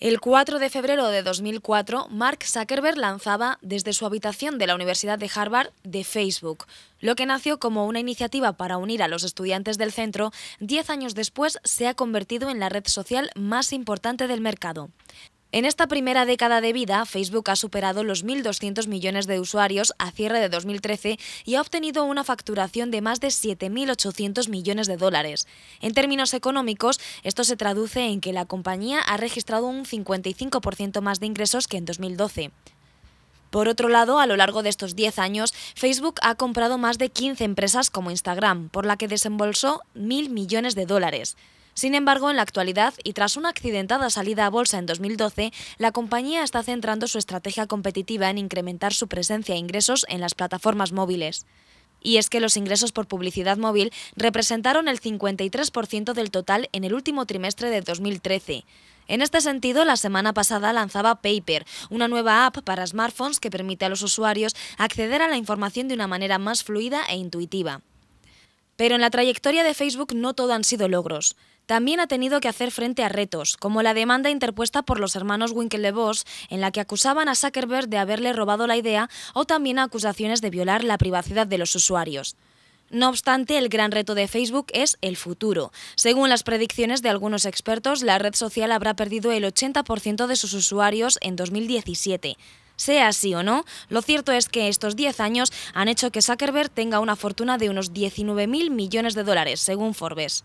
El 4 de febrero de 2004, Mark Zuckerberg lanzaba desde su habitación de la Universidad de Harvard de Facebook, lo que nació como una iniciativa para unir a los estudiantes del centro, diez años después se ha convertido en la red social más importante del mercado. En esta primera década de vida, Facebook ha superado los 1.200 millones de usuarios a cierre de 2013 y ha obtenido una facturación de más de 7.800 millones de dólares. En términos económicos, esto se traduce en que la compañía ha registrado un 55% más de ingresos que en 2012. Por otro lado, a lo largo de estos 10 años, Facebook ha comprado más de 15 empresas como Instagram, por la que desembolsó 1.000 millones de dólares. Sin embargo, en la actualidad, y tras una accidentada salida a bolsa en 2012, la compañía está centrando su estrategia competitiva en incrementar su presencia e ingresos en las plataformas móviles. Y es que los ingresos por publicidad móvil representaron el 53% del total en el último trimestre de 2013. En este sentido, la semana pasada lanzaba Paper, una nueva app para smartphones que permite a los usuarios acceder a la información de una manera más fluida e intuitiva. Pero en la trayectoria de Facebook no todo han sido logros. También ha tenido que hacer frente a retos, como la demanda interpuesta por los hermanos Winklevoss, en la que acusaban a Zuckerberg de haberle robado la idea, o también a acusaciones de violar la privacidad de los usuarios. No obstante, el gran reto de Facebook es el futuro. Según las predicciones de algunos expertos, la red social habrá perdido el 80% de sus usuarios en 2017 sea así o no, lo cierto es que estos 10 años han hecho que Zuckerberg tenga una fortuna de unos 19.000 millones de dólares, según Forbes.